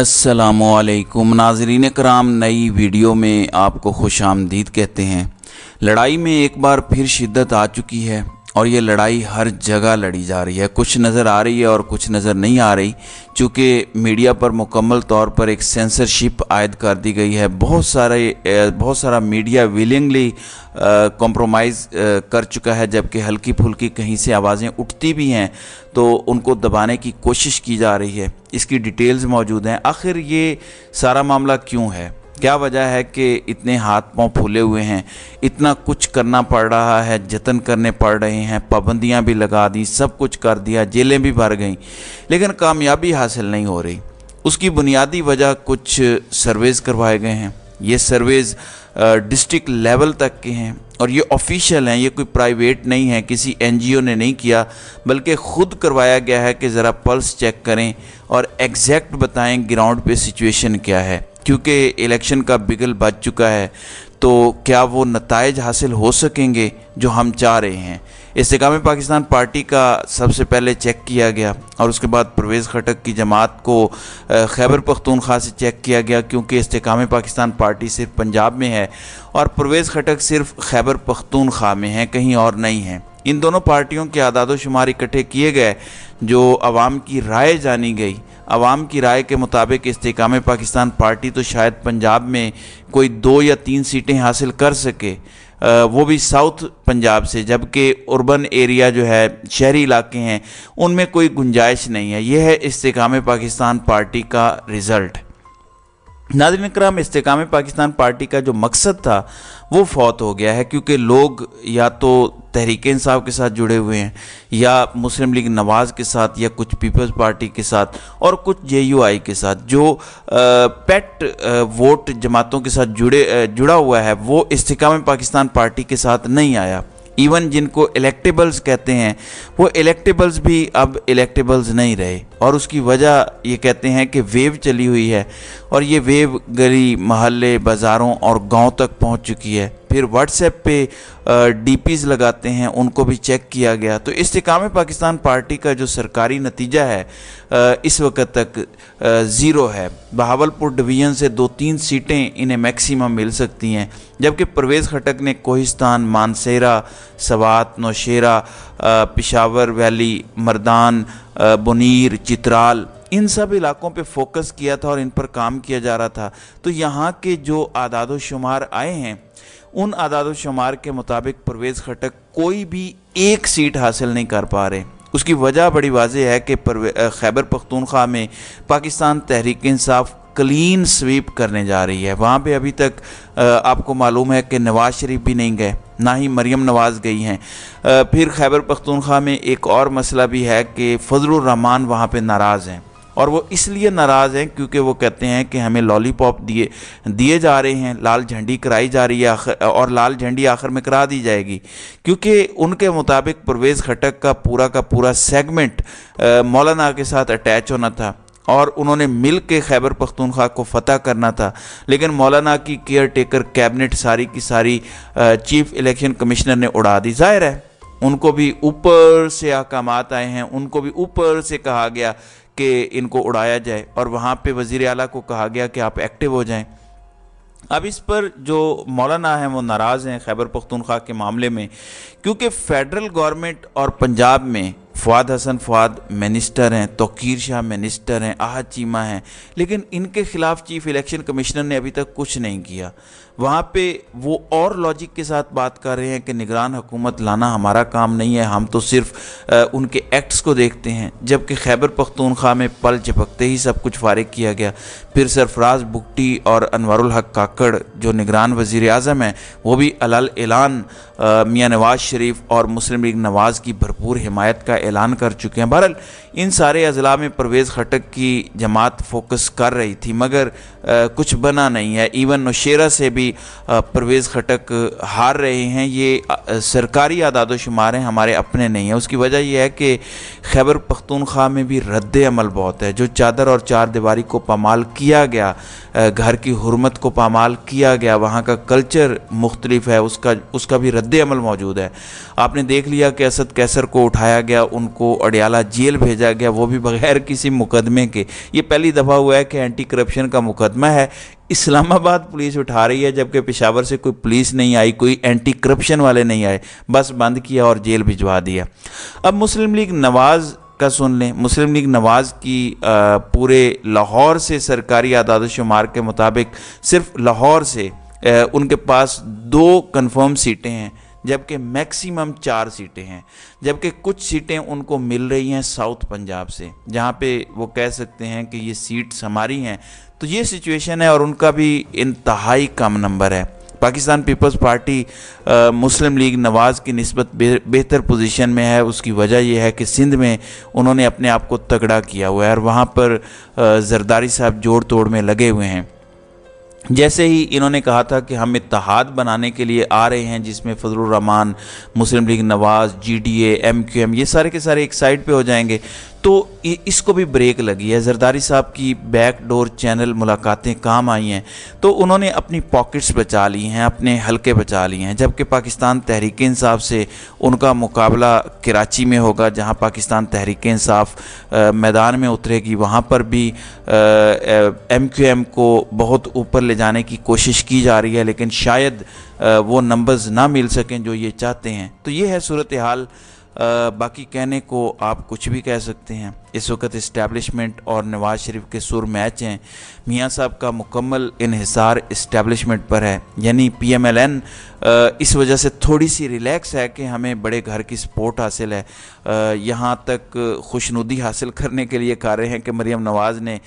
असलकुम नाजरीन कराम नई वीडियो में आपको खुश आमदीद कहते हैं लड़ाई में एक बार फिर शिद्दत आ चुकी है और ये लड़ाई हर जगह लड़ी जा रही है कुछ नज़र आ रही है और कुछ नज़र नहीं आ रही चूँकि मीडिया पर मुकम्मल तौर पर एक सेंसरशिप आयद कर दी गई है बहुत सारे बहुत सारा मीडिया विलिंगली कॉम्प्रोमाइज़ कर चुका है जबकि हल्की फुल्की कहीं से आवाज़ें उठती भी हैं तो उनको दबाने की कोशिश की जा रही है इसकी डिटेल्स मौजूद हैं आखिर ये सारा मामला क्यों है क्या वजह है कि इतने हाथ पांव फूले हुए हैं इतना कुछ करना पड़ रहा है जतन करने पड़ रहे हैं पाबंदियाँ भी लगा दी सब कुछ कर दिया जेलें भी भर गईं लेकिन कामयाबी हासिल नहीं हो रही उसकी बुनियादी वजह कुछ सर्वेज़ करवाए गए हैं ये सर्वेज़ डिस्ट्रिक्ट लेवल तक के हैं और ये ऑफिशियल हैं ये कोई प्राइवेट नहीं है किसी एनजीओ ने नहीं किया बल्कि खुद करवाया गया है कि ज़रा पल्स चेक करें और एग्जैक्ट बताएं ग्राउंड पे सिचुएशन क्या है क्योंकि इलेक्शन का बिगल बज चुका है तो क्या वो नतज हासिल हो सकेंगे जो हम चाह रहे हैं इसकाम पाकिस्तान पार्टी का सबसे पहले चेक किया गया और उसके बाद परवेज़ खटक की जमात को खैबर पख्तूनख्वा से चेक किया गया क्योंकि इसकाम पाकिस्तान पार्टी सिर्फ पंजाब में है और परवेज़ खटक सिर्फ खैबर पख्तूनख्वा में है कहीं और नहीं है इन दोनों पार्टियों के आदादोशुमार इकट्ठे किए गए जो आवाम की राय जानी गई आवाम की राय के मुताबिक इस्तेकाम पाकिस्तान पार्टी तो शायद पंजाब में कोई दो या तीन सीटें हासिल कर सके वो भी साउथ पंजाब से जबकि अर्बन एरिया जो है शहरी इलाके हैं उनमें कोई गुंजाइश नहीं है यह है इस्तेकाम पाकिस्तान पार्टी का रिज़ल्ट नादिन कराम इस्तेकाम पाकिस्तान पार्टी का जो मकसद था वो फौत हो गया है क्योंकि लोग या तो तहरीक इंसाफ के साथ जुड़े हुए हैं या मुस्लिम लीग नवाज़ के साथ या कुछ पीपल्स पार्टी के साथ और कुछ जे यू आई के साथ जो पेट वोट जमातों के साथ जुड़े जुड़ा हुआ है वो इसकाम पाकिस्तान पार्टी के साथ नहीं आया इवन जिनको इलेक्टेबल्स कहते हैं वो इलेक्टेबल्स भी अब इलेक्टेबल्स नहीं रहे और उसकी वजह ये कहते हैं कि वेव चली हुई है और ये वेव गली महल्ले बाज़ारों और गांव तक पहुंच चुकी है फिर व्हाट्सएप पे डीपीज लगाते हैं उनको भी चेक किया गया तो इसकाम पाकिस्तान पार्टी का जो सरकारी नतीजा है इस वक्त तक ज़ीरो है बहावलपुर डिवीज़न से दो तीन सीटें इन्हें मैक्सिमम मिल सकती हैं जबकि परवेज़ खटक ने कोहिस्तान मानसेरा सवात नौशेरा पिशावर वैली मर्दान बनीर चित्राल इन सब इलाकों पे फोकस किया था और इन पर काम किया जा रहा था तो यहाँ के जो आदाद शुमार आए हैं उन आदादोशुमार के मुताबिक परवेज़ खटक कोई भी एक सीट हासिल नहीं कर पा रहे उसकी वजह बड़ी वाजह है कि खैबर पख्तूनख्वा में पाकिस्तान तहरीक इंसाफ क्लीन स्वीप करने जा रही है वहाँ पे अभी तक आपको मालूम है कि नवाज़ शरीफ भी नहीं गए ना ही मरीम नवाज़ गई हैं फिर खैबर पख्तूनख्वा में एक और मसला भी है कि फजलरहमान वहाँ पर नाराज़ हैं और वो इसलिए नाराज़ हैं क्योंकि वो कहते हैं कि हमें लॉलीपॉप दिए दिए जा रहे हैं लाल झंडी कराई जा रही है आखिर और लाल झंडी आखिर में करा दी जाएगी क्योंकि उनके मुताबिक परवेज़ खटक का पूरा का पूरा सेगमेंट मौलाना के साथ अटैच होना था और उन्होंने मिल के खैबर पख्तूनख्वा को फ़तह करना था लेकिन मौलाना की केयर टेकर कैबिनेट सारी की सारी चीफ इलेक्शन कमिश्नर ने उड़ा दी जाहिर है उनको भी ऊपर से अहकाम आए हैं उनको भी ऊपर से कहा गया कि इनको उड़ाया जाए और वहाँ पे वज़ी अला को कहा गया कि आप एक्टिव हो जाएं अब इस पर जो मौलाना हैं वो नाराज़ हैं खैबर पख्तूनख्वा के मामले में क्योंकि फेडरल गवर्नमेंट और पंजाब में फ़वाद हसन फ़वाद मिनिस्टर हैं तोकीर शाह मिनिस्टर हैं आह चीमा हैं लेकिन इनके ख़िलाफ़ चीफ इलेक्शन कमिश्नर ने अभी तक कुछ नहीं किया वहाँ पे वो और लॉजिक के साथ बात कर रहे हैं कि निगरान हुकूमत लाना हमारा काम नहीं है हम तो सिर्फ उनके एक्ट्स को देखते हैं जबकि खैबर पख्तूनख्वा में पल चिपकते ही सब कुछ फारिग किया गया फिर सरफराज बुगटी और अनवारुल हक काकड़ जो निगरान वज़ी अजम हैं वो भी अलाल एलान मियाँ नवाज़ शरीफ और मुस्लिम लीग नवाज़ की भरपूर हमायत का ऐलान कर चुके हैं बहरल इन सारे अजला में परवेज़ खटक की जमात फोकस कर रही थी मगर आ, कुछ बना नहीं है इवन नौशेरा से भी परवेज़ खटक हार रहे हैं ये सरकारी आदाद शुमार हैं हमारे अपने नहीं हैं उसकी वजह यह है कि खैबर पख्तूनख्वा में भी रद्द अमल बहुत है जो चादर और चार दीवारी को पामाल किया गया घर की हरमत को पामाल किया गया वहाँ का कल्चर मुख्तलिफ है उसका उसका भी रद्द रद्द अमल मौजूद है आपने देख लिया कि असद कैसर को उठाया गया उनको अडयाला जेल भेजा गया वो भी बगैर किसी मुकदमे के ये पहली दफ़ा हुआ है कि एंटी करप्शन का मुकदमा है इस्लामाबाद पुलिस उठा रही है जबकि पिशावर से कोई पुलिस नहीं आई कोई एंटी करप्शन वाले नहीं आए बस बंद किया और जेल भिजवा दिया अब मुस्लिम लीग नवाज़ का सुन लें मुस्लिम लीग नवाज़ की आ, पूरे लाहौर से सरकारी आदाद शुमार के मुताबिक सिर्फ लाहौर से उनके पास दो कंफर्म सीटें हैं जबकि मैक्सिमम चार सीटें हैं जबकि कुछ सीटें उनको मिल रही हैं साउथ पंजाब से जहाँ पे वो कह सकते हैं कि ये सीट्स हमारी हैं तो ये सिचुएशन है और उनका भी इंतहाई कम नंबर है पाकिस्तान पीपल्स पार्टी आ, मुस्लिम लीग नवाज़ की नस्बत बेहतर पोजीशन में है उसकी वजह यह है कि सिंध में उन्होंने अपने आप को तगड़ा किया हुआ है और वहाँ पर आ, जरदारी साहब जोड़ तोड़ में लगे हुए हैं जैसे ही इन्होंने कहा था कि हम इतिहाद बनाने के लिए आ रहे हैं जिसमें Fazlur Rehman Muslim League Nawaz G D M Q M ये सारे के सारे एक साइड पे हो जाएंगे तो इसको भी ब्रेक लगी है जरदारी साहब की बैक डोर चैनल मुलाकातें काम आई हैं तो उन्होंने अपनी पॉकेट्स बचा ली हैं अपने हलके बचा लिए हैं जबकि पाकिस्तान तहरीक इंसाफ से उनका मुकाबला कराची में होगा जहां पाकिस्तान तहरीक इंसाफ मैदान में उतरेगी वहां पर भी एम क्यू एम को बहुत ऊपर ले जाने की कोशिश की जा रही है लेकिन शायद वो नंबर्स ना मिल सकें जो ये चाहते हैं तो ये है सूरत हाल बाकी कहने को आप कुछ भी कह सकते हैं इस वक्त इस्टेबलिशमेंट और नवाज़ शरीफ के सुर मैच हैं मियाँ साहब का मुकम्मल इहिसार इस्टेबलिशमेंट पर है यानी पी एम एल एन इस वजह से थोड़ी सी रिलैक्स है कि हमें बड़े घर की सपोर्ट हासिल है यहाँ तक खुशनुदी हासिल करने के लिए कह रहे हैं कि मरीम नवाज़ ने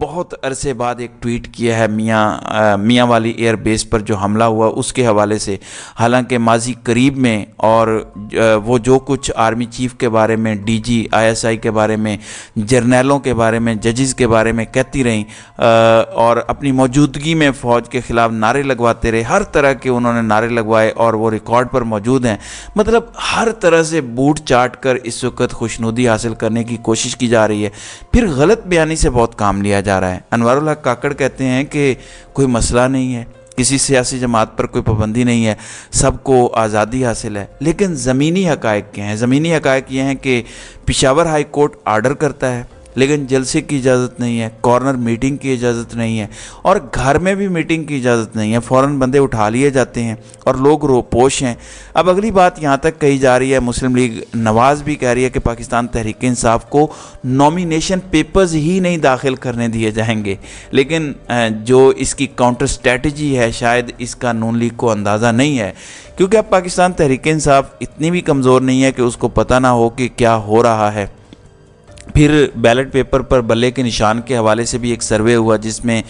बहुत अरसे बाद एक ट्वीट किया है मियाँ मियाँ वाली एयरबेस पर जो हमला हुआ उसके हवाले से हालांकि माजी करीब में और वो जो कुछ आर्मी चीफ़ के बारे में D G I S I के बारे बारे में जर्नैलों के बारे में जजेस के बारे में कहती रहीं और अपनी मौजूदगी में फ़ौज के ख़िलाफ़ नारे लगवाते रहे हर तरह के उन्होंने नारे लगवाए और वो रिकॉर्ड पर मौजूद हैं मतलब हर तरह से बूट चाट कर इस वक्त खुशनुदी हासिल करने की कोशिश की जा रही है फिर गलत बयानी से बहुत काम लिया जा रहा है अनवर काकड़ कहते हैं कि कोई मसला नहीं है किसी सियासी जमात पर कोई पाबंदी नहीं है सबको आज़ादी हासिल है लेकिन ज़मीनी हक़ के हैं ज़मीनी हक़ ये हैं कि पिशावर हाई कोर्ट आर्डर करता है लेकिन जलसे की इजाज़त नहीं है कॉर्नर मीटिंग की इजाज़त नहीं है और घर में भी मीटिंग की इजाज़त नहीं है फ़ौर बंदे उठा लिए जाते हैं और लोग रोपोश हैं अब अगली बात यहाँ तक कही जा रही है मुस्लिम लीग नवाज़ भी कह रही है कि पाकिस्तान तहरीक इंसाफ को नॉमिनेशन पेपर्स ही नहीं दाखिल करने दिए जाएंगे लेकिन जो इसकी काउंटर स्ट्रेटजी है शायद इसका नून लीग को अंदाज़ा नहीं है क्योंकि अब पाकिस्तान तहरीक इंसाफ इतनी भी कमज़ोर नहीं है कि उसको पता ना हो कि क्या हो रहा है फिर बैलेट पेपर पर बल्ले के निशान के हवाले से भी एक सर्वे हुआ जिसमें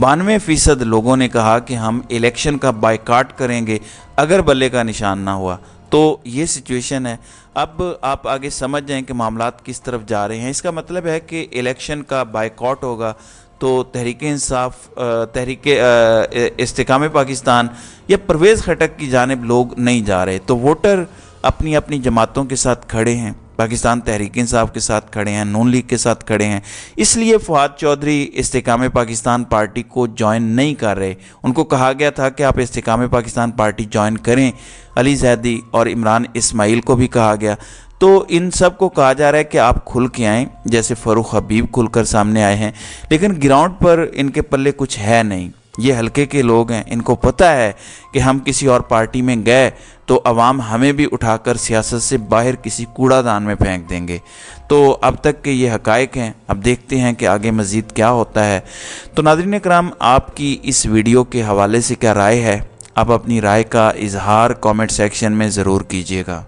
बानवे फ़ीसद लोगों ने कहा कि हम इलेक्शन का बाइकाट करेंगे अगर बल्ले का निशान ना हुआ तो ये सिचुएशन है अब आप आगे समझ जाएं कि मामला किस तरफ जा रहे हैं इसका मतलब है कि इलेक्शन का बाइकआउट होगा तो तहरीक इंसाफ तहरीक इसकाम पाकिस्तान या परवेज़ खटक की जानब लोग नहीं जा रहे तो वोटर अपनी अपनी जमातों के साथ खड़े हैं पाकिस्तान तहरीक इंसाब के साथ खड़े हैं नून लीग के साथ खड़े हैं इसलिए फवाद चौधरी इस्तेकाम पाकिस्तान पार्टी को ज्वाइन नहीं कर रहे उनको कहा गया था कि आप इस्तेकाम पाकिस्तान पार्टी ज्वाइन करें अली जैदी और इमरान इसमाइल को भी कहा गया तो इन सब को कहा जा रहा है कि आप खुल के आएँ जैसे फ़ारूक हबीब खुलकर सामने आए हैं लेकिन ग्राउंड पर इनके पल्ले कुछ है नहीं ये हलके के लोग हैं इनको पता है कि हम किसी और पार्टी में गए तो आवाम हमें भी उठाकर सियासत से बाहर किसी कूड़ादान में फेंक देंगे तो अब तक के ये हकायक हैं अब देखते हैं कि आगे मज़ीद क्या होता है तो नादरीन कराम आपकी इस वीडियो के हवाले से क्या राय है आप अपनी राय का इजहार कमेंट सेक्शन में ज़रूर कीजिएगा